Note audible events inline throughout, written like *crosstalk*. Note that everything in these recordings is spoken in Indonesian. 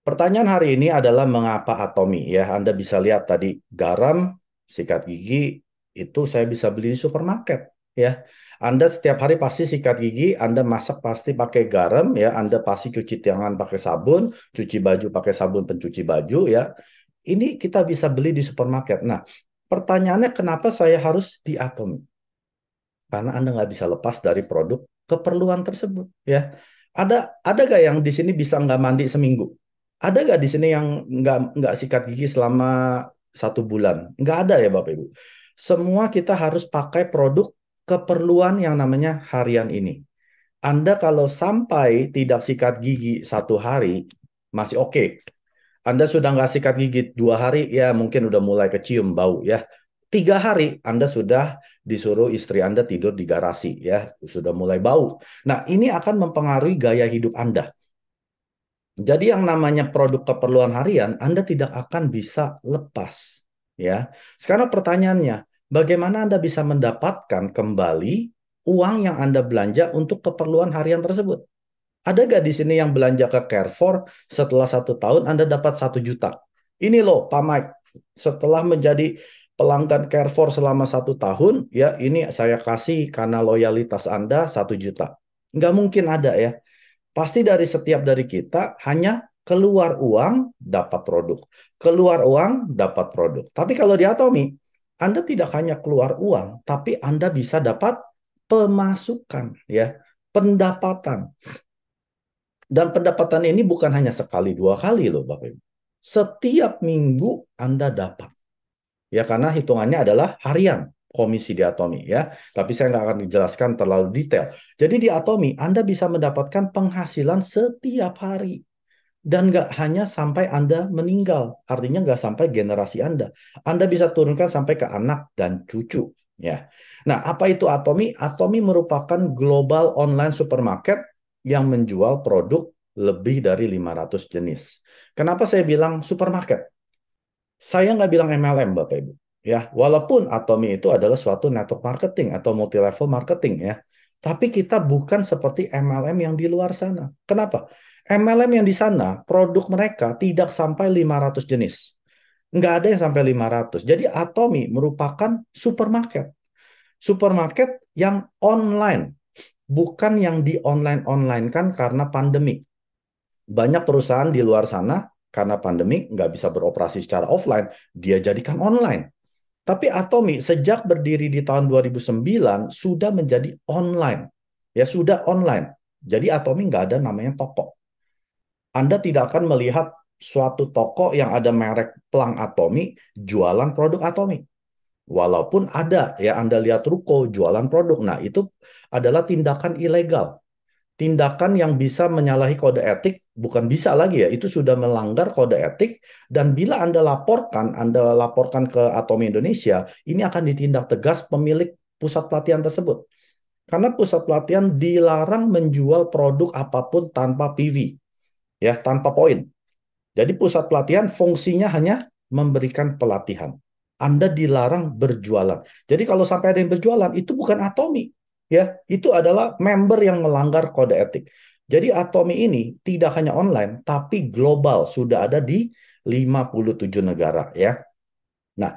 Pertanyaan hari ini adalah mengapa atomi ya. Anda bisa lihat tadi garam, sikat gigi itu saya bisa beli di supermarket ya. Anda setiap hari pasti sikat gigi, Anda masak pasti pakai garam ya, Anda pasti cuci tangan pakai sabun, cuci baju pakai sabun pencuci baju ya. Ini kita bisa beli di supermarket. Nah, pertanyaannya kenapa saya harus di atomi? Karena Anda nggak bisa lepas dari produk keperluan tersebut ya. Ada ada gak yang di sini bisa nggak mandi seminggu? ada nggak di sini yang nggak nggak sikat gigi selama satu bulan? Nggak ada ya Bapak Ibu. Semua kita harus pakai produk keperluan yang namanya harian ini. Anda kalau sampai tidak sikat gigi satu hari masih oke. Okay. Anda sudah nggak sikat gigi dua hari ya mungkin udah mulai kecium bau ya. Tiga hari Anda sudah disuruh istri Anda tidur di garasi ya sudah mulai bau. Nah ini akan mempengaruhi gaya hidup Anda jadi yang namanya produk keperluan harian Anda tidak akan bisa lepas, ya. Sekarang pertanyaannya, bagaimana Anda bisa mendapatkan kembali uang yang Anda belanja untuk keperluan harian tersebut? Ada gak di sini yang belanja ke Carrefour setelah satu tahun Anda dapat satu juta? Ini loh, Pak Mike, setelah menjadi pelanggan Carrefour selama satu tahun, ya ini saya kasih karena loyalitas Anda satu juta. Nggak mungkin ada ya. Pasti dari setiap dari kita hanya keluar uang dapat produk. Keluar uang dapat produk. Tapi kalau di Atomi, Anda tidak hanya keluar uang, tapi Anda bisa dapat pemasukan ya, pendapatan. Dan pendapatan ini bukan hanya sekali dua kali loh Bapak Ibu. Setiap minggu Anda dapat. Ya karena hitungannya adalah harian komisi diatomi ya. Tapi saya nggak akan dijelaskan terlalu detail. Jadi di diatomi Anda bisa mendapatkan penghasilan setiap hari. Dan nggak hanya sampai Anda meninggal. Artinya nggak sampai generasi Anda. Anda bisa turunkan sampai ke anak dan cucu. ya. Nah apa itu Atomi? Atomi merupakan global online supermarket yang menjual produk lebih dari 500 jenis. Kenapa saya bilang supermarket? Saya nggak bilang MLM Bapak Ibu ya walaupun Atomi itu adalah suatu network marketing atau multi level marketing ya tapi kita bukan seperti MLM yang di luar sana kenapa MLM yang di sana produk mereka tidak sampai 500 jenis nggak ada yang sampai 500 jadi Atomi merupakan supermarket supermarket yang online bukan yang di online online kan karena pandemi banyak perusahaan di luar sana karena pandemi nggak bisa beroperasi secara offline, dia jadikan online. Tapi Atomi sejak berdiri di tahun 2009 sudah menjadi online. Ya sudah online. Jadi Atomi nggak ada namanya toko. Anda tidak akan melihat suatu toko yang ada merek pelang Atomi jualan produk Atomi. Walaupun ada ya Anda lihat ruko jualan produk. Nah, itu adalah tindakan ilegal tindakan yang bisa menyalahi kode etik bukan bisa lagi ya itu sudah melanggar kode etik dan bila Anda laporkan Anda laporkan ke Atomi Indonesia ini akan ditindak tegas pemilik pusat pelatihan tersebut karena pusat pelatihan dilarang menjual produk apapun tanpa PV ya tanpa poin jadi pusat pelatihan fungsinya hanya memberikan pelatihan Anda dilarang berjualan jadi kalau sampai ada yang berjualan itu bukan Atomi ya itu adalah member yang melanggar kode etik. Jadi Atomi ini tidak hanya online tapi global sudah ada di 57 negara ya. Nah,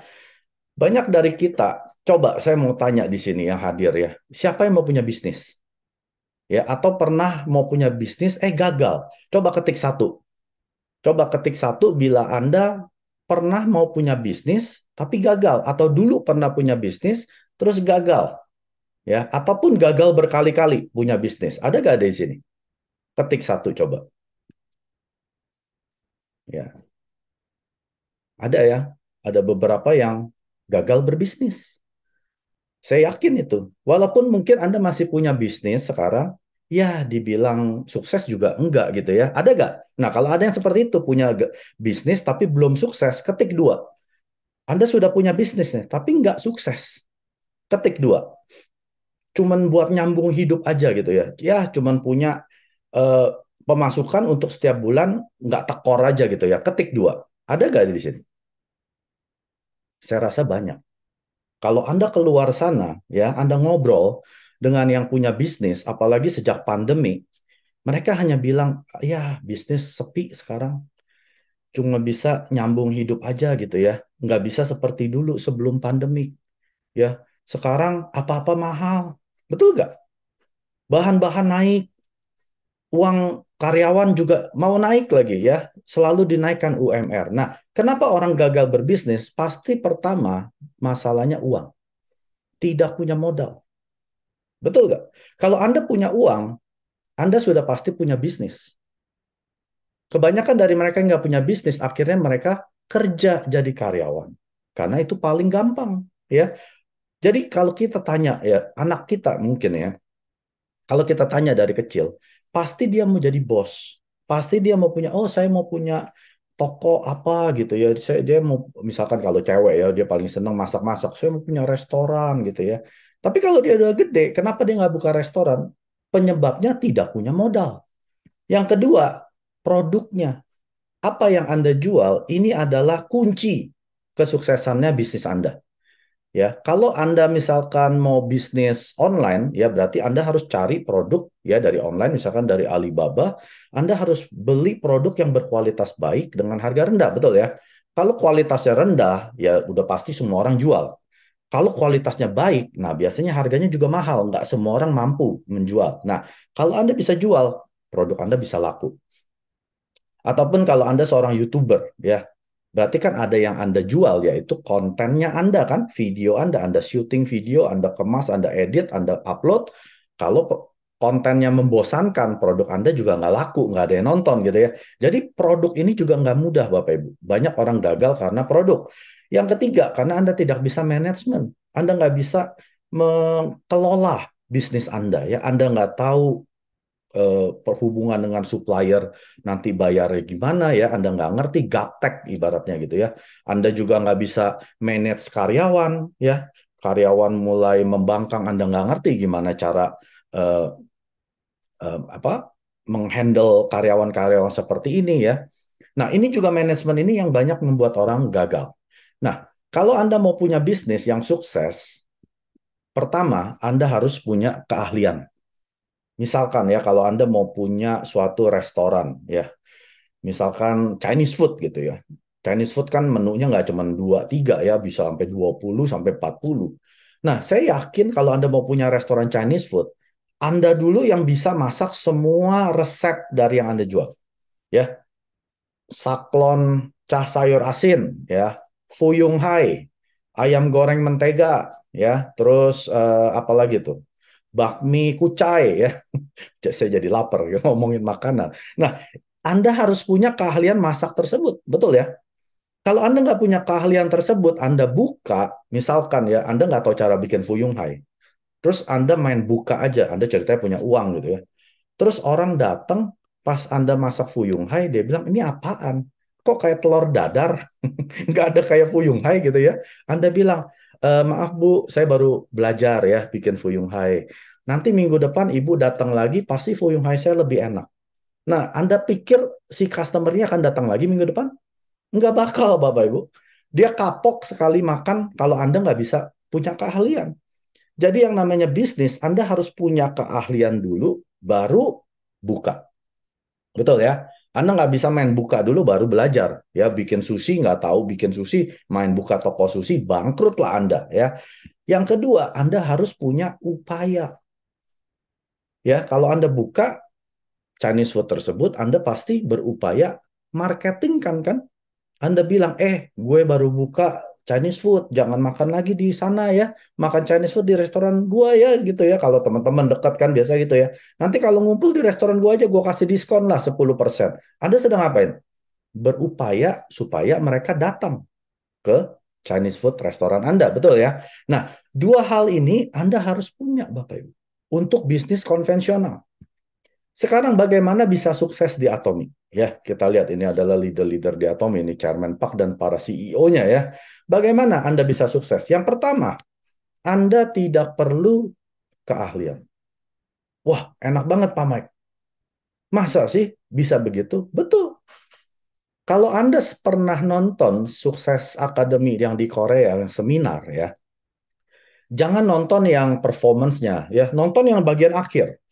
banyak dari kita coba saya mau tanya di sini yang hadir ya. Siapa yang mau punya bisnis? Ya, atau pernah mau punya bisnis eh gagal. Coba ketik satu. Coba ketik satu bila Anda pernah mau punya bisnis tapi gagal atau dulu pernah punya bisnis terus gagal ya ataupun gagal berkali-kali punya bisnis ada gak ada di sini ketik satu coba ya ada ya ada beberapa yang gagal berbisnis saya yakin itu walaupun mungkin anda masih punya bisnis sekarang ya dibilang sukses juga enggak gitu ya ada gak nah kalau ada yang seperti itu punya bisnis tapi belum sukses ketik dua anda sudah punya bisnisnya tapi nggak sukses ketik dua cuman buat nyambung hidup aja gitu ya. Ya cuman punya uh, pemasukan untuk setiap bulan nggak tekor aja gitu ya. Ketik dua. Ada gak di sini? Saya rasa banyak. Kalau Anda keluar sana, ya Anda ngobrol dengan yang punya bisnis, apalagi sejak pandemi, mereka hanya bilang, ya bisnis sepi sekarang. Cuma bisa nyambung hidup aja gitu ya. Nggak bisa seperti dulu sebelum pandemi. Ya, sekarang apa-apa mahal Betul nggak? Bahan-bahan naik, uang karyawan juga mau naik lagi ya, selalu dinaikkan UMR. Nah, kenapa orang gagal berbisnis? Pasti pertama masalahnya uang. Tidak punya modal. Betul nggak? Kalau Anda punya uang, Anda sudah pasti punya bisnis. Kebanyakan dari mereka yang nggak punya bisnis, akhirnya mereka kerja jadi karyawan. Karena itu paling gampang. ya jadi kalau kita tanya ya anak kita mungkin ya, kalau kita tanya dari kecil, pasti dia mau jadi bos, pasti dia mau punya oh saya mau punya toko apa gitu ya, saya dia mau misalkan kalau cewek ya dia paling seneng masak-masak, saya mau punya restoran gitu ya. Tapi kalau dia udah gede, kenapa dia nggak buka restoran? Penyebabnya tidak punya modal. Yang kedua, produknya. Apa yang Anda jual ini adalah kunci kesuksesannya bisnis Anda. Ya, kalau Anda misalkan mau bisnis online, ya berarti Anda harus cari produk ya dari online misalkan dari Alibaba, Anda harus beli produk yang berkualitas baik dengan harga rendah, betul ya? Kalau kualitasnya rendah, ya udah pasti semua orang jual. Kalau kualitasnya baik, nah biasanya harganya juga mahal, nggak semua orang mampu menjual. Nah, kalau Anda bisa jual, produk Anda bisa laku. Ataupun kalau Anda seorang YouTuber, ya Berarti kan ada yang Anda jual, yaitu kontennya Anda kan, video Anda, Anda syuting video, Anda kemas, Anda edit, Anda upload. Kalau kontennya membosankan, produk Anda juga nggak laku, nggak ada yang nonton gitu ya. Jadi produk ini juga nggak mudah Bapak Ibu. Banyak orang gagal karena produk. Yang ketiga, karena Anda tidak bisa manajemen. Anda nggak bisa mengelola bisnis Anda ya. Anda nggak tahu Eh, perhubungan dengan supplier nanti bayarnya gimana ya Anda nggak ngerti gaptek ibaratnya gitu ya Anda juga nggak bisa manage karyawan ya karyawan mulai membangkang Anda nggak ngerti gimana cara eh, eh, apa menghandle karyawan-karyawan seperti ini ya Nah, ini juga manajemen ini yang banyak membuat orang gagal. Nah, kalau Anda mau punya bisnis yang sukses, pertama Anda harus punya keahlian misalkan ya kalau Anda mau punya suatu restoran ya, misalkan Chinese food gitu ya. Chinese food kan menunya nggak cuma dua tiga ya, bisa sampai 20, sampai 40. Nah, saya yakin kalau Anda mau punya restoran Chinese food, Anda dulu yang bisa masak semua resep dari yang Anda jual. Ya. Saklon cah sayur asin ya, fuyung hai, ayam goreng mentega ya, terus eh, apalagi tuh? bakmi kucai ya. *laughs* Saya jadi lapar ya, ngomongin makanan. Nah, Anda harus punya keahlian masak tersebut, betul ya? Kalau Anda nggak punya keahlian tersebut, Anda buka, misalkan ya, Anda nggak tahu cara bikin fuyung hai. Terus Anda main buka aja, Anda ceritanya punya uang gitu ya. Terus orang datang, pas Anda masak fuyung hai, dia bilang, ini apaan? Kok kayak telur dadar? *laughs* nggak ada kayak fuyung hai gitu ya. Anda bilang, e, maaf Bu, saya baru belajar ya bikin Fuyung Hai. Nanti minggu depan Ibu datang lagi, pasti Fuyung Hai saya lebih enak. Nah, Anda pikir si customernya akan datang lagi minggu depan? Nggak bakal, Bapak Ibu. Dia kapok sekali makan kalau Anda nggak bisa punya keahlian. Jadi yang namanya bisnis, Anda harus punya keahlian dulu, baru buka. Betul ya? Anda nggak bisa main buka dulu baru belajar. Ya bikin sushi nggak tahu bikin sushi, main buka toko sushi bangkrut lah Anda ya. Yang kedua, Anda harus punya upaya. Ya, kalau Anda buka Chinese food tersebut, Anda pasti berupaya marketing kan kan. Anda bilang, eh gue baru buka Chinese food, jangan makan lagi di sana ya, makan Chinese food di restoran gua ya gitu ya. Kalau teman-teman dekat kan biasa gitu ya. Nanti kalau ngumpul di restoran gua aja gua kasih diskon lah 10%. Anda sedang ngapain? Berupaya supaya mereka datang ke Chinese food restoran Anda, betul ya? Nah, dua hal ini Anda harus punya Bapak Ibu untuk bisnis konvensional. Sekarang bagaimana bisa sukses di Atomi? Ya, kita lihat ini adalah leader-leader di Atomi, ini Chairman Park dan para CEO-nya ya. Bagaimana Anda bisa sukses? Yang pertama, Anda tidak perlu keahlian. Wah, enak banget Pak Mike. Masa sih bisa begitu? Betul. Kalau Anda pernah nonton sukses akademi yang di Korea, yang seminar ya, jangan nonton yang performance-nya ya, nonton yang bagian akhir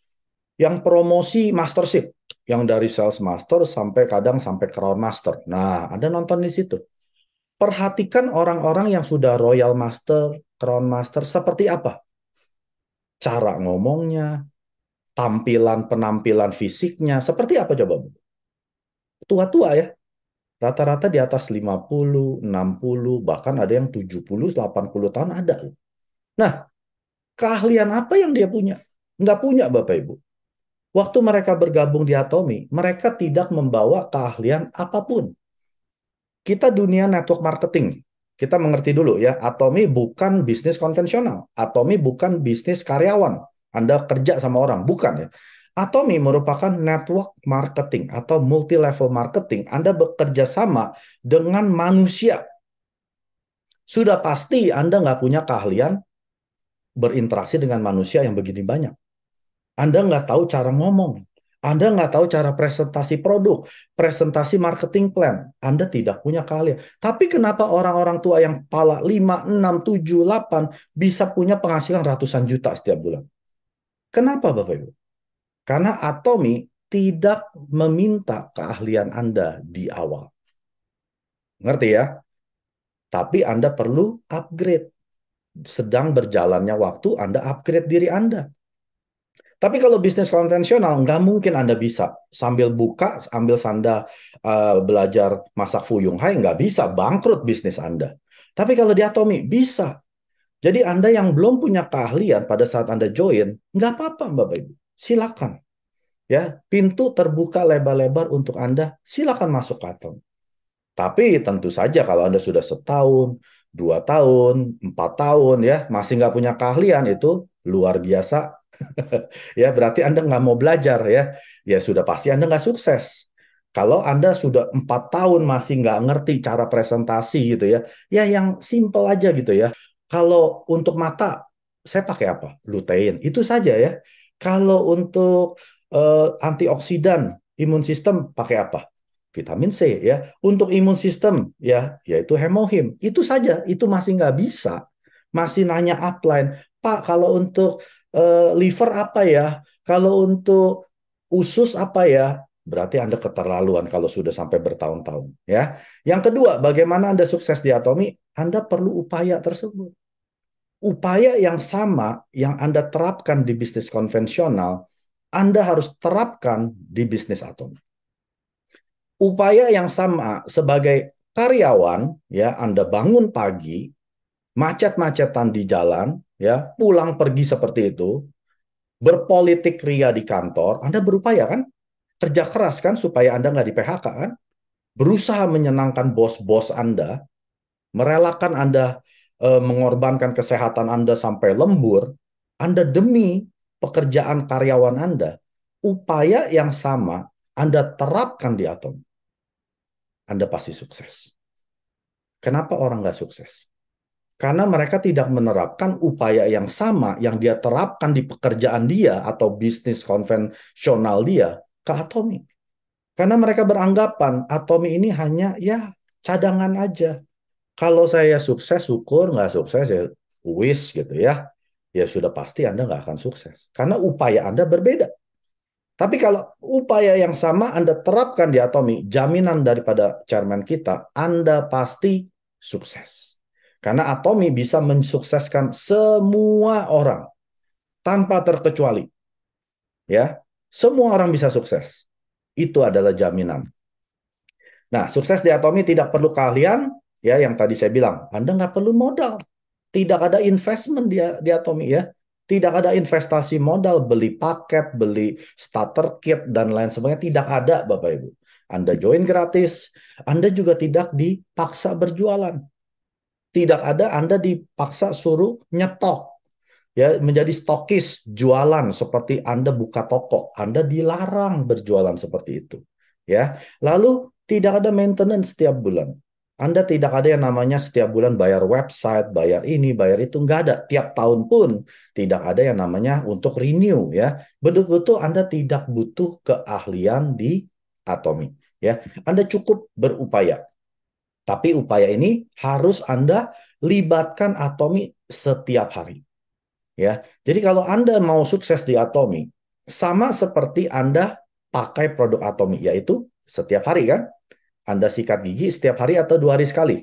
yang promosi mastership yang dari sales master sampai kadang sampai crown master. Nah, ada nonton di situ. Perhatikan orang-orang yang sudah royal master, crown master seperti apa? Cara ngomongnya, tampilan penampilan fisiknya seperti apa coba? Tua-tua ya. Rata-rata di atas 50, 60, bahkan ada yang 70, 80 tahun ada. Nah, keahlian apa yang dia punya? Nggak punya Bapak Ibu Waktu mereka bergabung di Atomi, mereka tidak membawa keahlian apapun. Kita dunia network marketing, kita mengerti dulu ya, Atomi bukan bisnis konvensional. Atomi bukan bisnis karyawan. Anda kerja sama orang, bukan ya. Atomi merupakan network marketing atau multi level marketing. Anda bekerja sama dengan manusia. Sudah pasti Anda nggak punya keahlian berinteraksi dengan manusia yang begini banyak. Anda nggak tahu cara ngomong. Anda nggak tahu cara presentasi produk, presentasi marketing plan. Anda tidak punya keahlian. Tapi kenapa orang-orang tua yang pala 5, 6, 7, 8 bisa punya penghasilan ratusan juta setiap bulan? Kenapa Bapak Ibu? Karena Atomi tidak meminta keahlian Anda di awal. Ngerti ya? Tapi Anda perlu upgrade. Sedang berjalannya waktu, Anda upgrade diri Anda. Tapi kalau bisnis konvensional nggak mungkin Anda bisa sambil buka, sambil Anda uh, eh, belajar masak fuyung hai nggak bisa bangkrut bisnis Anda. Tapi kalau di Atomi bisa. Jadi Anda yang belum punya keahlian pada saat Anda join nggak apa-apa Bapak Ibu, silakan. Ya, pintu terbuka lebar-lebar untuk Anda, silakan masuk ke Atomi. Tapi tentu saja kalau Anda sudah setahun, dua tahun, empat tahun ya masih nggak punya keahlian itu luar biasa *laughs* ya berarti Anda nggak mau belajar ya. Ya sudah pasti Anda nggak sukses. Kalau Anda sudah empat tahun masih nggak ngerti cara presentasi gitu ya, ya yang simple aja gitu ya. Kalau untuk mata, saya pakai apa? Lutein. Itu saja ya. Kalau untuk uh, antioksidan, imun sistem pakai apa? Vitamin C ya. Untuk imun sistem ya, yaitu hemohim. Itu saja. Itu masih nggak bisa. Masih nanya upline, Pak kalau untuk uh, liver apa ya? Kalau untuk usus apa ya? Berarti Anda keterlaluan kalau sudah sampai bertahun-tahun, ya. Yang kedua, bagaimana Anda sukses di Atomi? Anda perlu upaya tersebut. Upaya yang sama yang Anda terapkan di bisnis konvensional, Anda harus terapkan di bisnis Atomi. Upaya yang sama sebagai karyawan, ya, Anda bangun pagi, macet-macetan di jalan, ya pulang pergi seperti itu, berpolitik ria di kantor, Anda berupaya kan, kerja keras kan supaya Anda nggak di PHK kan, berusaha menyenangkan bos-bos Anda, merelakan Anda e, mengorbankan kesehatan Anda sampai lembur, Anda demi pekerjaan karyawan Anda, upaya yang sama Anda terapkan di Atom, Anda pasti sukses. Kenapa orang nggak sukses? karena mereka tidak menerapkan upaya yang sama yang dia terapkan di pekerjaan dia atau bisnis konvensional dia ke Atomi. Karena mereka beranggapan Atomi ini hanya ya cadangan aja. Kalau saya sukses, syukur. Nggak sukses, ya wish gitu ya. Ya sudah pasti Anda nggak akan sukses. Karena upaya Anda berbeda. Tapi kalau upaya yang sama Anda terapkan di Atomi, jaminan daripada chairman kita, Anda pasti sukses. Karena Atomi bisa mensukseskan semua orang tanpa terkecuali. Ya, semua orang bisa sukses. Itu adalah jaminan. Nah, sukses di Atomi tidak perlu kalian, ya yang tadi saya bilang. Anda nggak perlu modal. Tidak ada investment di, di Atomi ya. Tidak ada investasi modal, beli paket, beli starter kit, dan lain sebagainya. Tidak ada, Bapak Ibu. Anda join gratis, Anda juga tidak dipaksa berjualan tidak ada Anda dipaksa suruh nyetok ya menjadi stokis jualan seperti Anda buka toko, Anda dilarang berjualan seperti itu ya. Lalu tidak ada maintenance setiap bulan. Anda tidak ada yang namanya setiap bulan bayar website, bayar ini, bayar itu nggak ada. Tiap tahun pun tidak ada yang namanya untuk renew ya. Betul-betul Anda tidak butuh keahlian di Atomi ya. Anda cukup berupaya tapi upaya ini harus Anda libatkan Atomi setiap hari. Ya. Jadi kalau Anda mau sukses di Atomi, sama seperti Anda pakai produk Atomi yaitu setiap hari kan? Anda sikat gigi setiap hari atau dua hari sekali.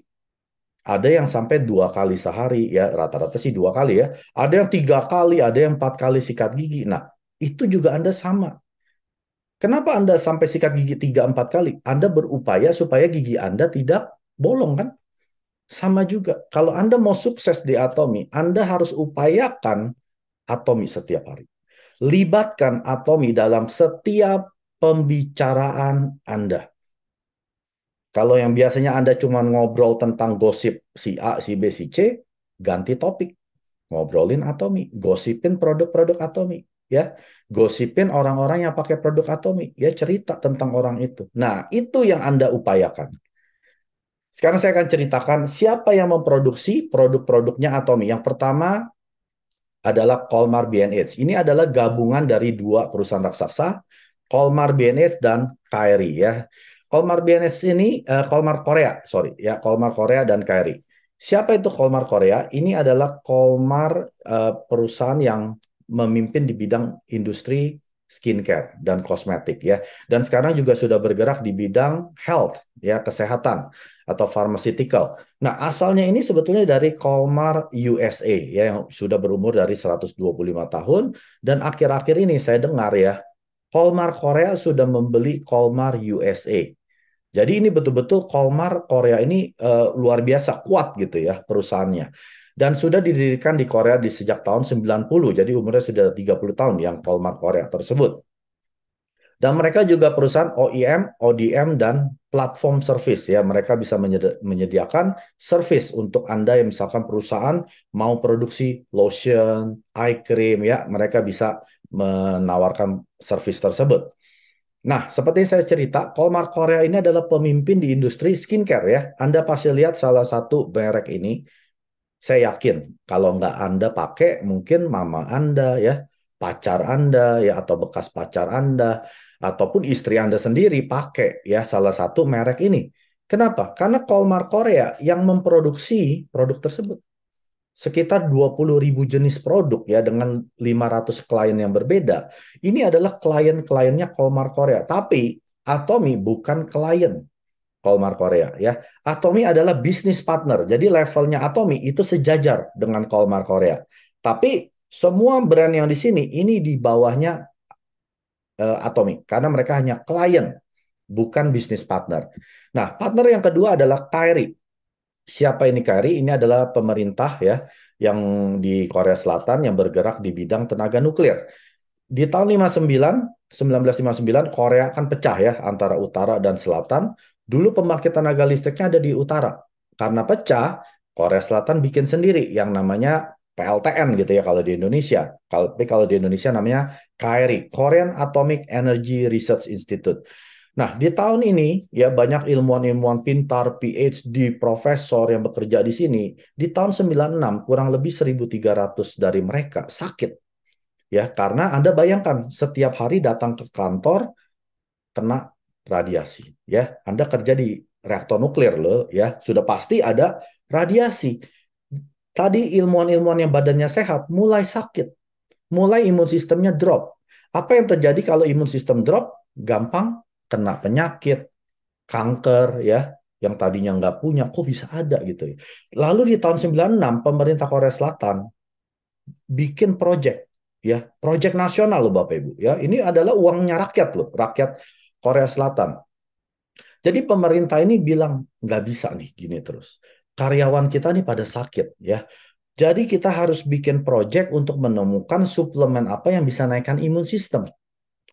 Ada yang sampai dua kali sehari ya, rata-rata sih dua kali ya. Ada yang tiga kali, ada yang empat kali sikat gigi. Nah, itu juga Anda sama. Kenapa Anda sampai sikat gigi tiga empat kali? Anda berupaya supaya gigi Anda tidak bolong kan? Sama juga. Kalau Anda mau sukses di Atomi, Anda harus upayakan Atomi setiap hari. Libatkan Atomi dalam setiap pembicaraan Anda. Kalau yang biasanya Anda cuma ngobrol tentang gosip si A, si B, si C, ganti topik. Ngobrolin Atomi, gosipin produk-produk Atomi, ya. Gosipin orang-orang yang pakai produk Atomi, ya cerita tentang orang itu. Nah, itu yang Anda upayakan. Sekarang saya akan ceritakan siapa yang memproduksi produk-produknya Atomi. Yang pertama adalah Colmar BNH. Ini adalah gabungan dari dua perusahaan raksasa, Colmar BNH dan Kairi ya. Colmar BNH ini uh, Colmar Korea, sorry ya Colmar Korea dan Kairi. Siapa itu Colmar Korea? Ini adalah Colmar uh, perusahaan yang memimpin di bidang industri skincare dan kosmetik ya. Dan sekarang juga sudah bergerak di bidang health ya, kesehatan atau pharmaceutical. Nah, asalnya ini sebetulnya dari Colmar USA ya yang sudah berumur dari 125 tahun dan akhir-akhir ini saya dengar ya Colmar Korea sudah membeli Colmar USA. Jadi ini betul-betul Kolmar Korea ini uh, luar biasa kuat gitu ya perusahaannya. Dan sudah didirikan di Korea di sejak tahun 90, jadi umurnya sudah 30 tahun yang Kolmar Korea tersebut. Dan mereka juga perusahaan OEM, ODM, dan platform service ya. Mereka bisa menyediakan service untuk Anda yang misalkan perusahaan mau produksi lotion, eye cream ya. Mereka bisa menawarkan service tersebut. Nah, seperti saya cerita, Colmar Korea ini adalah pemimpin di industri skincare ya. Anda pasti lihat salah satu merek ini. Saya yakin kalau nggak Anda pakai, mungkin mama Anda ya, pacar Anda ya atau bekas pacar Anda ataupun istri Anda sendiri pakai ya salah satu merek ini. Kenapa? Karena Colmar Korea yang memproduksi produk tersebut sekitar 20 ribu jenis produk ya dengan 500 klien yang berbeda. Ini adalah klien-kliennya Kolmar Korea. Tapi Atomi bukan klien Kolmar Korea ya. Atomi adalah bisnis partner. Jadi levelnya Atomi itu sejajar dengan Kolmar Korea. Tapi semua brand yang di sini ini di bawahnya uh, eh, Atomi karena mereka hanya klien bukan bisnis partner. Nah, partner yang kedua adalah Kairi siapa ini Kari? Ini adalah pemerintah ya yang di Korea Selatan yang bergerak di bidang tenaga nuklir. Di tahun 59, 1959 Korea akan pecah ya antara utara dan selatan. Dulu pembangkit tenaga listriknya ada di utara. Karena pecah, Korea Selatan bikin sendiri yang namanya PLTN gitu ya kalau di Indonesia. Kalau kalau di Indonesia namanya KRI, Korean Atomic Energy Research Institute. Nah, di tahun ini ya banyak ilmuwan-ilmuwan pintar, PhD, profesor yang bekerja di sini. Di tahun 96 kurang lebih 1.300 dari mereka sakit. Ya, karena Anda bayangkan setiap hari datang ke kantor kena radiasi, ya. Anda kerja di reaktor nuklir loh, ya. Sudah pasti ada radiasi. Tadi ilmuwan-ilmuwan yang badannya sehat mulai sakit. Mulai imun sistemnya drop. Apa yang terjadi kalau imun sistem drop? Gampang kena penyakit, kanker ya, yang tadinya nggak punya, kok bisa ada gitu ya. Lalu di tahun 96 pemerintah Korea Selatan bikin proyek ya, proyek nasional loh Bapak Ibu ya. Ini adalah uangnya rakyat loh, rakyat Korea Selatan. Jadi pemerintah ini bilang nggak bisa nih gini terus. Karyawan kita nih pada sakit ya. Jadi kita harus bikin proyek untuk menemukan suplemen apa yang bisa naikkan imun sistem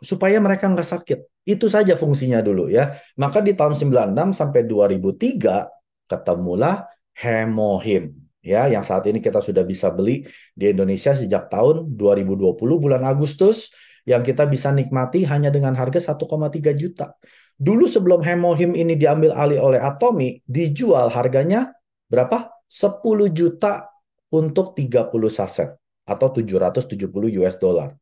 supaya mereka nggak sakit. Itu saja fungsinya dulu ya. Maka di tahun 96 sampai 2003 ketemulah hemohim ya yang saat ini kita sudah bisa beli di Indonesia sejak tahun 2020 bulan Agustus yang kita bisa nikmati hanya dengan harga 1,3 juta. Dulu sebelum hemohim ini diambil alih oleh Atomi, dijual harganya berapa? 10 juta untuk 30 saset atau 770 US dollar.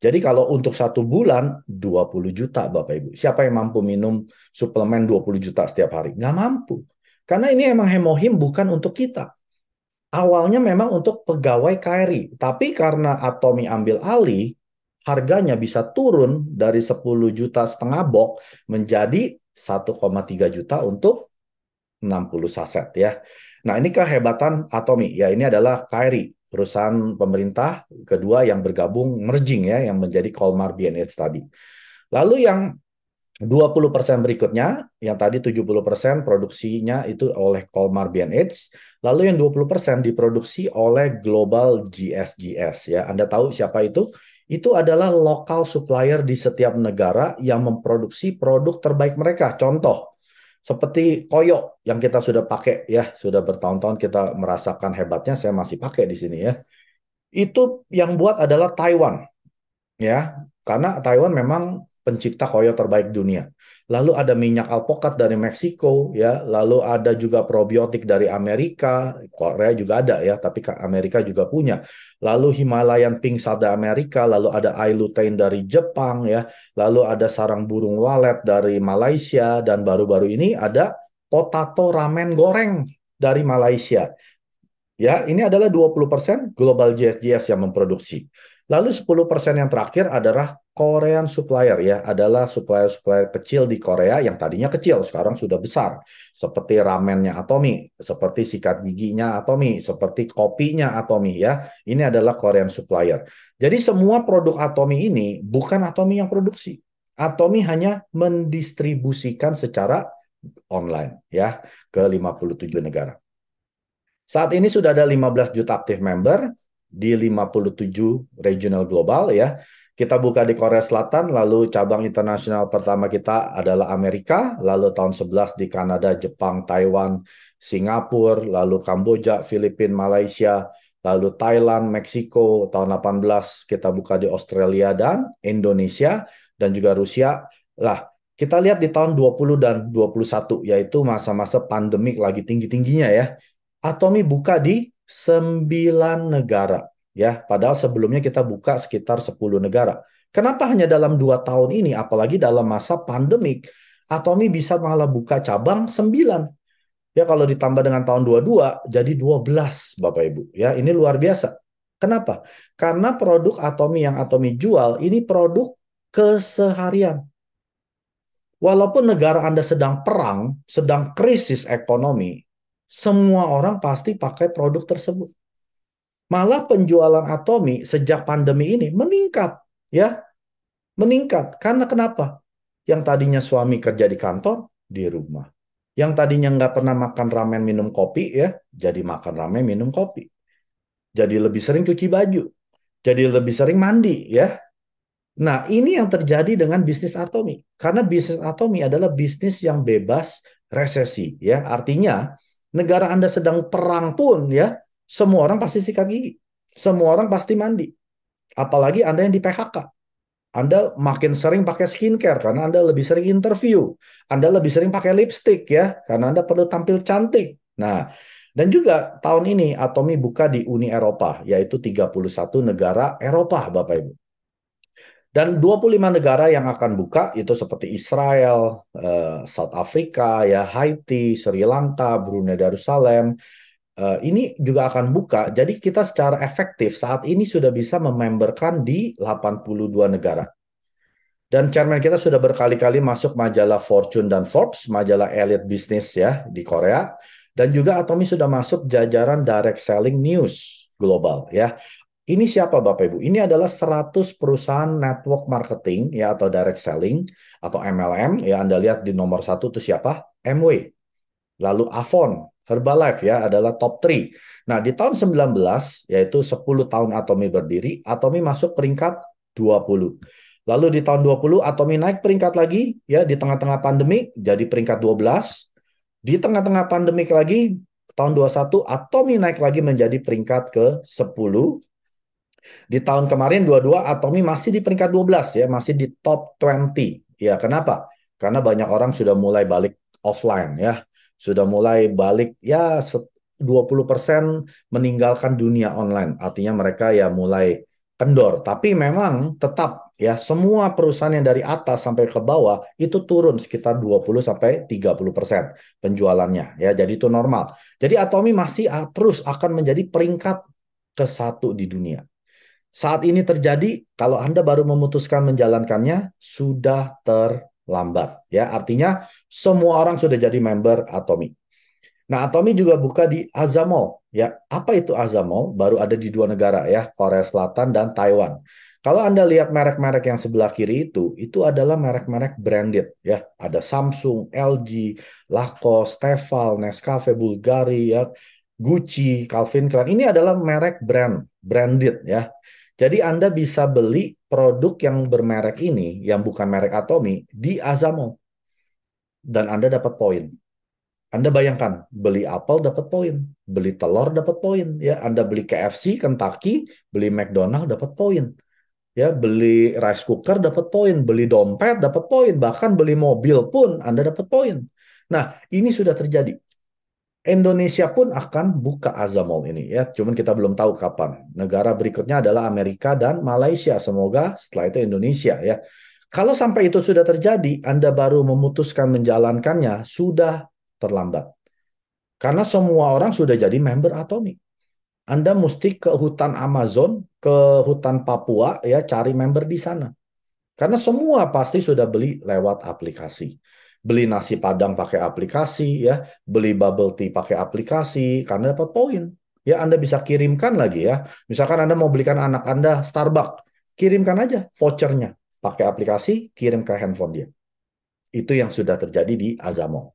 Jadi kalau untuk satu bulan 20 juta Bapak Ibu. Siapa yang mampu minum suplemen 20 juta setiap hari? Nggak mampu. Karena ini emang hemohim bukan untuk kita. Awalnya memang untuk pegawai KRI, tapi karena Atomi ambil alih, harganya bisa turun dari 10 juta setengah box menjadi 1,3 juta untuk 60 saset ya. Nah, ini kehebatan Atomi. Ya, ini adalah KRI perusahaan pemerintah, kedua yang bergabung merging ya yang menjadi Colmar BNH tadi. Lalu yang 20% berikutnya, yang tadi 70% produksinya itu oleh Colmar BNH, lalu yang 20% diproduksi oleh Global GSGS ya. Anda tahu siapa itu? Itu adalah lokal supplier di setiap negara yang memproduksi produk terbaik mereka. Contoh, seperti koyok yang kita sudah pakai ya sudah bertahun-tahun kita merasakan hebatnya saya masih pakai di sini ya itu yang buat adalah Taiwan ya karena Taiwan memang pencipta koyok terbaik dunia lalu ada minyak alpokat dari Meksiko ya, lalu ada juga probiotik dari Amerika, Korea juga ada ya, tapi Amerika juga punya. Lalu Himalayan pink dari Amerika, lalu ada lutein dari Jepang ya, lalu ada sarang burung walet dari Malaysia dan baru-baru ini ada potato ramen goreng dari Malaysia. Ya, ini adalah 20% global GSGS yang memproduksi. Lalu 10% yang terakhir adalah Korean supplier ya, adalah supplier-supplier kecil di Korea yang tadinya kecil sekarang sudah besar. Seperti ramennya Atomi, seperti sikat giginya Atomi, seperti kopinya Atomi ya. Ini adalah Korean supplier. Jadi semua produk Atomi ini bukan Atomi yang produksi. Atomi hanya mendistribusikan secara online ya ke 57 negara. Saat ini sudah ada 15 juta aktif member, di 57 regional global ya. Kita buka di Korea Selatan, lalu cabang internasional pertama kita adalah Amerika, lalu tahun 11 di Kanada, Jepang, Taiwan, Singapura, lalu Kamboja, Filipina, Malaysia, lalu Thailand, Meksiko, tahun 18 kita buka di Australia dan Indonesia dan juga Rusia. Lah, kita lihat di tahun 20 dan 21 yaitu masa-masa pandemik lagi tinggi-tingginya ya. Atomi buka di 9 negara ya padahal sebelumnya kita buka sekitar 10 negara. Kenapa hanya dalam dua tahun ini apalagi dalam masa pandemik Atomi bisa malah buka cabang 9. Ya kalau ditambah dengan tahun 22 jadi 12 Bapak Ibu ya ini luar biasa. Kenapa? Karena produk Atomi yang Atomi jual ini produk keseharian. Walaupun negara Anda sedang perang, sedang krisis ekonomi, semua orang pasti pakai produk tersebut. Malah penjualan Atomi sejak pandemi ini meningkat, ya. Meningkat. Karena kenapa? Yang tadinya suami kerja di kantor, di rumah. Yang tadinya nggak pernah makan ramen minum kopi, ya, jadi makan ramen minum kopi. Jadi lebih sering cuci baju. Jadi lebih sering mandi, ya. Nah, ini yang terjadi dengan bisnis Atomi. Karena bisnis Atomi adalah bisnis yang bebas resesi, ya. Artinya, negara Anda sedang perang pun ya, semua orang pasti sikat gigi. Semua orang pasti mandi. Apalagi Anda yang di PHK. Anda makin sering pakai skincare karena Anda lebih sering interview. Anda lebih sering pakai lipstick ya, karena Anda perlu tampil cantik. Nah, dan juga tahun ini Atomi buka di Uni Eropa, yaitu 31 negara Eropa Bapak Ibu. Dan 25 negara yang akan buka itu seperti Israel, eh, South Africa, ya Haiti, Sri Lanka, Brunei Darussalam. Eh, ini juga akan buka. Jadi kita secara efektif saat ini sudah bisa mememberkan di 82 negara. Dan chairman kita sudah berkali-kali masuk majalah Fortune dan Forbes, majalah elite bisnis ya di Korea. Dan juga Atomi sudah masuk jajaran direct selling news global ya. Ini siapa Bapak Ibu? Ini adalah 100 perusahaan network marketing ya atau direct selling atau MLM ya Anda lihat di nomor satu itu siapa? MW. Lalu Avon, Herbalife ya adalah top 3. Nah, di tahun 19 yaitu 10 tahun Atomi berdiri, Atomi masuk peringkat 20. Lalu di tahun 20 Atomi naik peringkat lagi ya di tengah-tengah pandemi jadi peringkat 12. Di tengah-tengah pandemik lagi tahun 21 Atomi naik lagi menjadi peringkat ke 10 di tahun kemarin dua-dua Atomi masih di peringkat 12 ya, masih di top 20. Ya, kenapa? Karena banyak orang sudah mulai balik offline ya, sudah mulai balik ya 20% meninggalkan dunia online. Artinya mereka ya mulai kendor, tapi memang tetap ya semua perusahaan yang dari atas sampai ke bawah itu turun sekitar 20 sampai 30% penjualannya ya. Jadi itu normal. Jadi Atomi masih ah, terus akan menjadi peringkat ke satu di dunia saat ini terjadi, kalau Anda baru memutuskan menjalankannya, sudah terlambat. Ya, artinya semua orang sudah jadi member Atomi. Nah, Atomi juga buka di Azamol. Ya, apa itu Azamol? Baru ada di dua negara ya, Korea Selatan dan Taiwan. Kalau Anda lihat merek-merek yang sebelah kiri itu, itu adalah merek-merek branded ya. Ada Samsung, LG, Lacoste, Tefal, Nescafe Bulgari ya, Gucci, Calvin Klein. Ini adalah merek brand branded ya. Jadi Anda bisa beli produk yang bermerek ini, yang bukan merek Atomi, di Azamo. Dan Anda dapat poin. Anda bayangkan, beli apel dapat poin, beli telur dapat poin, ya Anda beli KFC, Kentucky, beli McDonald dapat poin, ya beli rice cooker dapat poin, beli dompet dapat poin, bahkan beli mobil pun Anda dapat poin. Nah, ini sudah terjadi. Indonesia pun akan buka azam ini ya, cuman kita belum tahu kapan. Negara berikutnya adalah Amerika dan Malaysia. Semoga setelah itu Indonesia ya. Kalau sampai itu sudah terjadi, Anda baru memutuskan menjalankannya sudah terlambat. Karena semua orang sudah jadi member Atomic. Anda mesti ke hutan Amazon, ke hutan Papua ya cari member di sana. Karena semua pasti sudah beli lewat aplikasi beli nasi padang pakai aplikasi ya, beli bubble tea pakai aplikasi karena dapat poin. Ya Anda bisa kirimkan lagi ya. Misalkan Anda mau belikan anak Anda Starbucks, kirimkan aja vouchernya pakai aplikasi, kirim ke handphone dia. Itu yang sudah terjadi di Azamo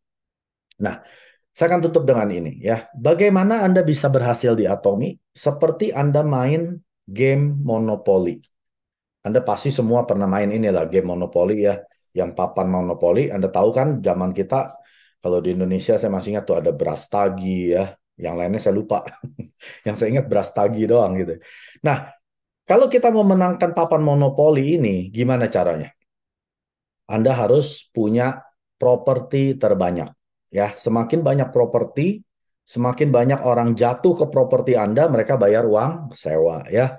Nah, saya akan tutup dengan ini ya. Bagaimana Anda bisa berhasil di Atomi? Seperti Anda main game Monopoly Anda pasti semua pernah main ini lah game Monopoly ya yang papan monopoli. Anda tahu kan zaman kita kalau di Indonesia saya masih ingat tuh ada beras tagi ya, yang lainnya saya lupa. *laughs* yang saya ingat beras tagi doang gitu. Nah, kalau kita memenangkan papan monopoli ini, gimana caranya? Anda harus punya properti terbanyak. Ya, semakin banyak properti, semakin banyak orang jatuh ke properti Anda, mereka bayar uang sewa ya.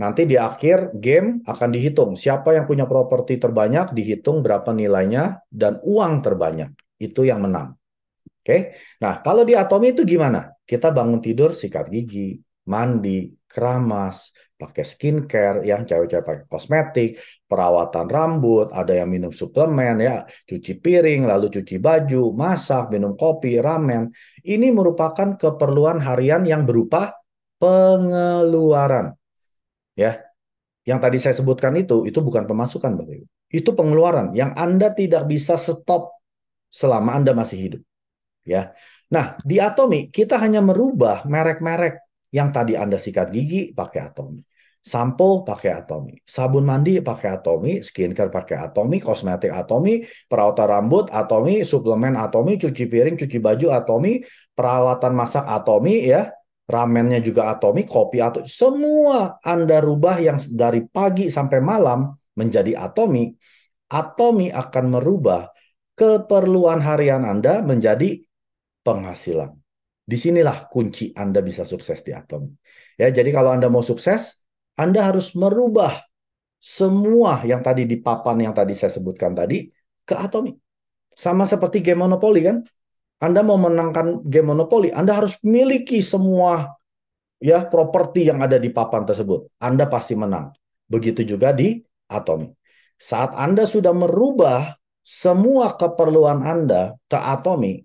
Nanti di akhir game akan dihitung siapa yang punya properti terbanyak, dihitung berapa nilainya dan uang terbanyak. Itu yang menang. Oke. Nah, kalau di Atomi itu gimana? Kita bangun tidur, sikat gigi, mandi, keramas, pakai skincare, yang cewek-cewek pakai kosmetik, perawatan rambut, ada yang minum suplemen ya, cuci piring, lalu cuci baju, masak, minum kopi, ramen. Ini merupakan keperluan harian yang berupa pengeluaran ya yang tadi saya sebutkan itu itu bukan pemasukan Bapak Ibu. Itu pengeluaran yang Anda tidak bisa stop selama Anda masih hidup. Ya. Nah, di Atomi kita hanya merubah merek-merek yang tadi Anda sikat gigi pakai Atomi. Sampo pakai Atomi, sabun mandi pakai Atomi, skincare pakai Atomi, kosmetik Atomi, perawatan rambut Atomi, suplemen Atomi, cuci piring, cuci baju Atomi, peralatan masak Atomi ya, ramennya juga atomik, kopi atau semua Anda rubah yang dari pagi sampai malam menjadi atomik, atomi akan merubah keperluan harian Anda menjadi penghasilan. Disinilah kunci Anda bisa sukses di atom. Ya, jadi kalau Anda mau sukses, Anda harus merubah semua yang tadi di papan yang tadi saya sebutkan tadi ke atomik. Sama seperti game monopoli kan? Anda mau menangkan game monopoli, Anda harus miliki semua ya properti yang ada di papan tersebut. Anda pasti menang. Begitu juga di atomi. Saat Anda sudah merubah semua keperluan Anda ke atomi,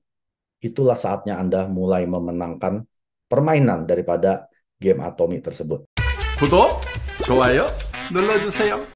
itulah saatnya Anda mulai memenangkan permainan daripada game atomi tersebut. 구독, 좋아요 눌러주세요.